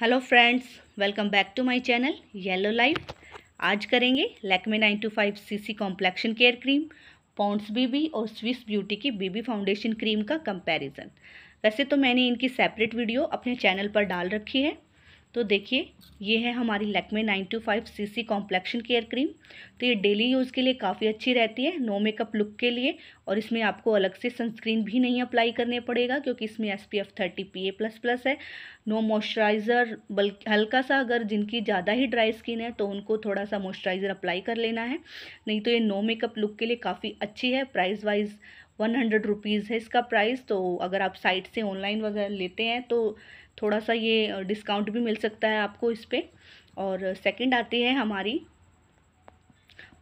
hello friends welcome back to my channel yellow life आज करेंगे Lakme nine two five C C complexion care cream Pond's BB और Swiss Beauty की BB foundation cream का comparison वैसे तो मैंने इनकी सेपरेट वीडियो अपने चैनल पर डाल रखी है तो देखिए ये है हमारी Lakme nine two five C C complexion care cream तो ये डेली यूज़ के लिए काफ़ी अच्छी रहती है नो मेकअप लुक के लिए और इसमें आपको अलग से सनस्क्रीन भी नहीं अप्लाई करने पड़ेगा क्योंकि इसमें S P F thirty P A plus plus है नो मॉइस्चराइज़र बल्कि हल्का सा अगर जिनकी ज़्यादा ही ड्राई स्किन है तो उनको थोड़ा सा मॉइस्चराइज़र अप्लाई कर लेना है नहीं तो ये नो मेकअप लुक के लिए काफ़ी अच्छी है price wise one hundred rupees है इसका प्राइस तो अगर आप साइट से ऑनलाइन वगैरह लेते हैं तो थोड़ा सा ये डिस्काउंट भी मिल सकता है आपको इस पर और सेकेंड आती है हमारी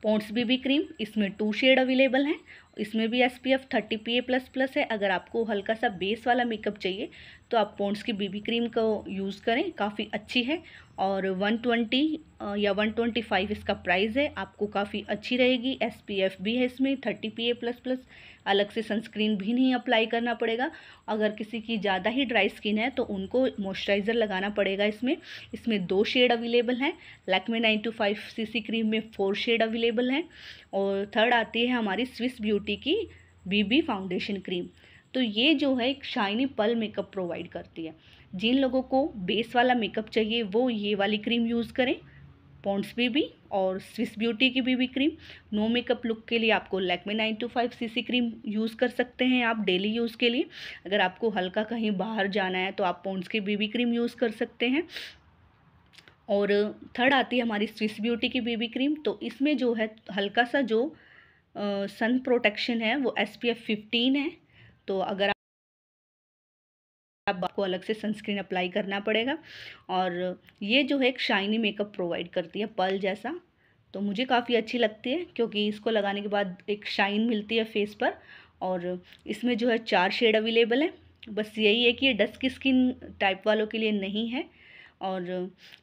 पोन्ट्स बीबी क्रीम इसमें टू शेड अवेलेबल हैं इसमें भी S P F thirty P A plus plus है अगर आपको हल्का सा बेस वाला मेकअप चाहिए तो आप पोन्ट्स की बीबी क्रीम को यूज़ करें काफ़ी अच्छी है और वन ट्वेंटी या वन ट्वेंटी फाइव इसका प्राइस है आपको काफ़ी अच्छी रहेगी एस पी एफ भी है इसमें thirty P A plus plus अलग से सनस्क्रीन भी नहीं अप्लाई करना पड़ेगा अगर किसी की ज़्यादा ही ड्राई स्किन है तो उनको मॉइस्चराइज़र लगाना पड़ेगा इसमें इसमें दो शेड अवेलेबल हैं Lakme nine two five C C cream में फोर शेड अवेलेबल हैं और थर्ड आती है हमारी स्विस ब्यूटी ब्यूटी की बीबी फाउंडेशन क्रीम तो ये जो है एक शाइनी पल मेकअप प्रोवाइड करती है जिन लोगों को बेस वाला मेकअप चाहिए वो ये वाली क्रीम यूज़ करें पॉन्ट्स बीबी और स्विस ब्यूटी की BB cream no makeup look के लिए आपको Lakme nine two five C cream use कर सकते हैं आप डेली यूज़ के लिए अगर आपको हल्का कहीं बाहर जाना है तो आप पॉन्ट्स की बीबी क्रीम यूज़ कर सकते हैं और थर्ड आती है हमारी स्विस ब्यूटी की बीबी क्रीम तो इसमें जो है हल्का सा जो सन प्रोटेक्शन है वो एस पी एफ फिफ्टीन है तो अगर आप आपको अलग से सनस्क्रीन अप्लाई करना पड़ेगा और ये जो है एक शाइनी मेकअप प्रोवाइड करती है पल जैसा तो मुझे काफ़ी अच्छी लगती है क्योंकि इसको लगाने के बाद एक शाइन मिलती है फेस पर और इसमें जो है चार शेड अवेलेबल है बस यही है कि ये डस्ट की स्किन टाइप वालों के लिए नहीं है और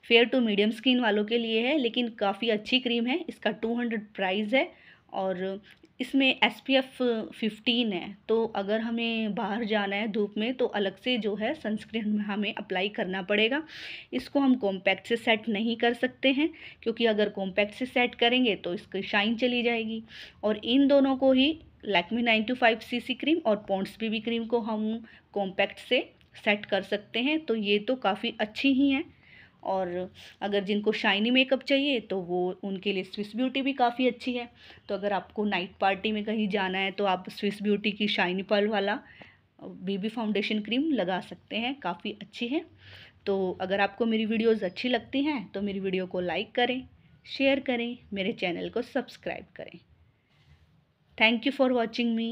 फेयर टू मीडियम स्किन वालों के लिए है लेकिन काफ़ी अच्छी क्रीम है इसका टू हंड्रेड प्राइस है और इसमें एस पी एफ़ फिफ्टीन है तो अगर हमें बाहर जाना है धूप में तो अलग से जो है सनस्क्रीन हमें अप्लाई करना पड़ेगा इसको हम कॉम्पैक्ट से सेट नहीं कर सकते हैं क्योंकि अगर कॉम्पैक्ट से सेट करेंगे तो इसकी शाइन चली जाएगी और इन दोनों को ही Lakme nine two five C C cream और बी बीबी क्रीम को हम कॉम्पैक्ट से सेट कर सकते हैं तो ये तो काफ़ी अच्छी ही हैं और अगर जिनको शाइनी मेकअप चाहिए तो वो उनके लिए स्विस ब्यूटी भी काफ़ी अच्छी है तो अगर आपको नाइट पार्टी में कहीं जाना है तो आप स्विस ब्यूटी की शाइनी पर्ल वाला बेबी फाउंडेशन क्रीम लगा सकते हैं काफ़ी अच्छी है तो अगर आपको मेरी वीडियोस अच्छी लगती हैं तो मेरी वीडियो को लाइक करें शेयर करें मेरे चैनल को सब्सक्राइब करें thank you for watching me